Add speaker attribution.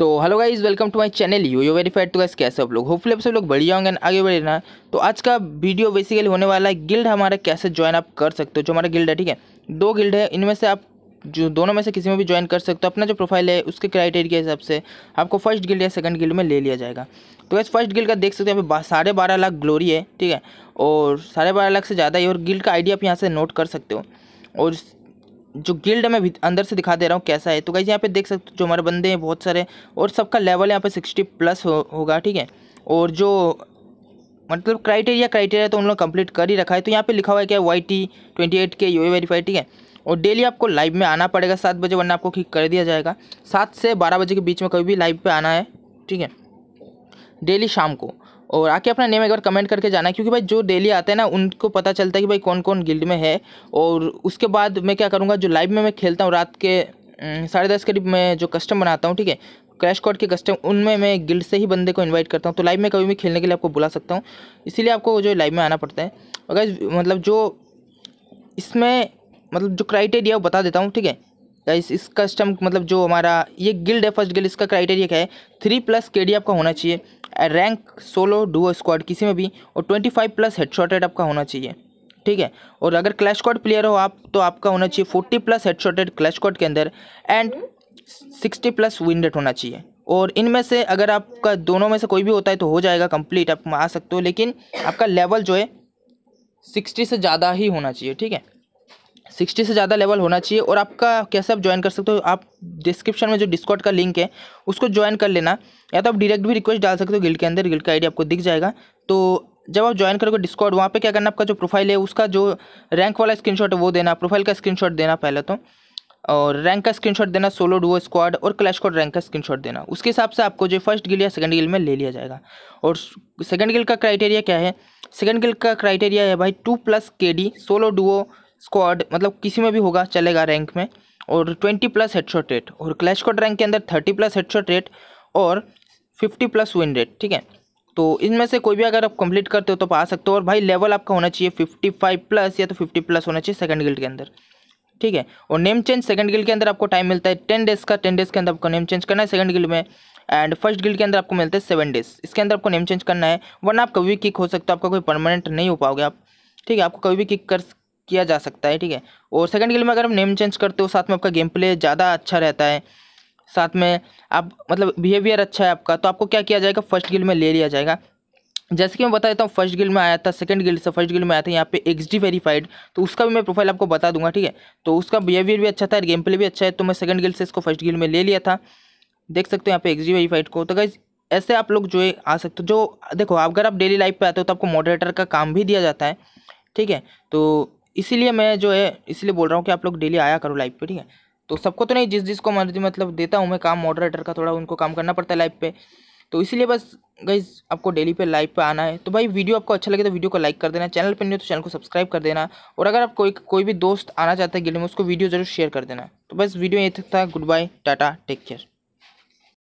Speaker 1: तो hello guys welcome to my channel U U verified two guys कैसे आप लोग होपफुली आप सब लोग बढ़िया होंगे आगे बढ़ ना तो आज का वीडियो बेसिकली होने वाला है गिल्ड हमारा कैसे ज्वाइन आप कर सकते हो जो हमारा गिल्ड है ठीक है दो गिल्ड है इनमें से आप जो दोनों में से किसी में भी ज्वाइन कर सकते हो अपना जो प्रोफाइल है उसके क्राइटेरिया के हिसाब से आपको फर्स्ट गिल्ड या सेकंड गिल्ड में ले लिया जाएगा तो वैसे फर्स्ट गिल्ड का देख सकते हो यहाँ साढ़े बारह लाख ग्लोरी है ठीक है और साढ़े बारह लाख से ज़्यादा ही और गिल्ड का आइडिया आप यहाँ से नोट कर सकते हो और जो गिल्ड मैं अंदर से दिखा दे रहा हूँ कैसा है तो गाइज यहाँ पे देख सकते हो जो हमारे बंदे हैं बहुत सारे और सबका लेवल यहाँ पे सिक्सटी प्लस हो, होगा ठीक है और जो मतलब क्राइटेरिया क्राइटेरिया तो उन लोग कंप्लीट कर ही रखा है तो यहाँ पे लिखा हुआ है क्या वाई टी ट्वेंटी एट के यू वेरीफाई ठीक है और डेली आपको लाइव में आना पड़ेगा सात बजे वरना आपको क्लिक कर दिया जाएगा सात से बारह बजे के बीच में कभी भी लाइव पर आना है ठीक है डेली शाम को और आके अपना नेम एक बार कमेंट करके जाना क्योंकि भाई जो डेली आते हैं ना उनको पता चलता है कि भाई कौन कौन गिल्ड में है और उसके बाद मैं क्या करूँगा जो लाइव में मैं खेलता हूँ रात के साढ़े दस करीब मैं जो कस्टम बनाता हूँ ठीक है क्रैश कोड के कस्टम उनमें मैं गिल्ड से ही बंदे को इनवाइट करता हूँ तो लाइव में कभी भी खेलने के लिए आपको बुला सकता हूँ इसीलिए आपको जो लाइव में आना पड़ता है अगर मतलब जो इसमें मतलब जो क्राइटेरिया वो बता देता हूँ ठीक है गाइस इस कस्टम मतलब जो हमारा ये गिल्ड है फर्स्ट गिल्ड इसका क्राइटेरिया क्या है थ्री प्लस के आपका होना चाहिए रैंक सोलो डुओ स्क्वाड किसी में भी और twenty five plus head rate आपका होना चाहिए ठीक है और अगर क्लैश कॉड प्लेयर हो आप तो आपका होना चाहिए forty plus head head clash squad के अंदर and sixty plus win rate होना चाहिए और इनमें से अगर आपका दोनों में से कोई भी होता है तो हो जाएगा कंप्लीट आप आ सकते हो लेकिन आपका लेवल जो है सिक्सटी से ज़्यादा ही होना चाहिए ठीक है सिक्सटी से ज़्यादा लेवल होना चाहिए और आपका कैसे आप ज्वाइन कर सकते हो आप डिस्क्रिप्शन में जो डिस्कॉट का लिंक है उसको ज्वाइन कर लेना या तो आप डायरेक्ट भी रिक्वेस्ट डाल सकते हो गिल्ड के अंदर गिल्ड का आईडी आपको दिख जाएगा तो जब आप ज्वाइन करोगे डिस्कॉट वहाँ पे क्या करना आपका जो प्रोफाइल है उसका जो रैंक वाला स्क्रीन है वो देना प्रोफाइल का स्क्रीन देना पहले तो और रैंक का स्क्रीन देना सोलो डुओ स्क्वाड और क्लैश कोड रैंक का स्क्रीन देना उसके हिसाब से आपको जो फर्स्ट गिल या सेकेंड गिल में ले लिया जाएगा और सेकेंड गिल का क्राइटेरिया क्या है सेकेंड गिल का क्राइटेरिया है भाई two plus K D solo duo squad मतलब किसी में भी होगा चलेगा रैंक में और ट्वेंटी प्लस हेडशॉट रेट और क्लैश कोड रैंक के अंदर थर्टी प्लस हेडशॉट रेट और फिफ्टी प्लस विन रेट ठीक है तो इनमें से कोई भी अगर आप कंप्लीट करते हो तो पा सकते हो और भाई लेवल आपका होना चाहिए फिफ्टी फाइव प्लस या तो फिफ्टी प्लस होना चाहिए सेकंड गिल्ड के अंदर ठीक है और नेम चेंज सेकंड गिल्ड के अंदर आपको टाइम मिलता है टेन डेज़ का टेन डेज़ के अंदर आपको नेम चेंज करना है सेकंड गिल्ड में एंड फर्स्ट गिल्ड के अंदर आपको मिलता है सेवन डेज़ इसके अंदर आपको नेम चेंज करना है वरना आप कभी भी किक हो सकते हो आपका कोई परमानेंट नहीं हो पाओगे आप ठीक है आपको कभी भी किक कर किया जा सकता है ठीक है और सेकंड गेम में अगर आप नेम चेंज करते हो साथ में आपका गेम प्ले ज़्यादा अच्छा रहता है साथ में आप मतलब बिहेवियर अच्छा है आपका तो आपको क्या किया जाएगा फर्स्ट गिल में ले लिया जाएगा जैसे कि मैं बता देता हूँ फर्स्ट गिल में आया था सेकंड गिल से फर्स्ट गिल में आया था यहाँ पे एक्स डी वेरीफाइड तो उसका भी मैं प्रोफाइल आपको बता दूंगा ठीक है तो उसका बिहेवियर भी अच्छा था गेम प्ले भी अच्छा है तो मैं सेकंड गिल से इसको फर्स्ट गिल में ले लिया था देख सकते हो यहाँ पे एक्स डी वेरीफाइड को तो कई ऐसे आप लोग जो है आ सकते हो जो देखो अगर आप डेली लाइफ पर आते हो तो आपको मॉडरेटर का काम भी दिया जाता है ठीक है तो इसीलिए मैं जो है इसलिए बोल रहा हूँ कि आप लोग डेली आया करो लाइव पे ठीक है तो सबको तो नहीं जिस जिसको मर्जी मतलब देता हूँ मैं काम मॉडरेटर का थोड़ा उनको काम करना पड़ता है लाइव पे तो इसीलिए बस गई आपको डेली पे लाइव पे आना है तो भाई वीडियो आपको अच्छा लगे तो वीडियो को लाइक कर देना चैनल पर नहीं हो तो चैनल को सब्सक्राइब कर देना और अगर आप कोई कोई भी दोस्त आना चाहते हैं गिले में उसको वीडियो जरूर शेयर कर देना तो बस वीडियो यही तक था good bye tata take care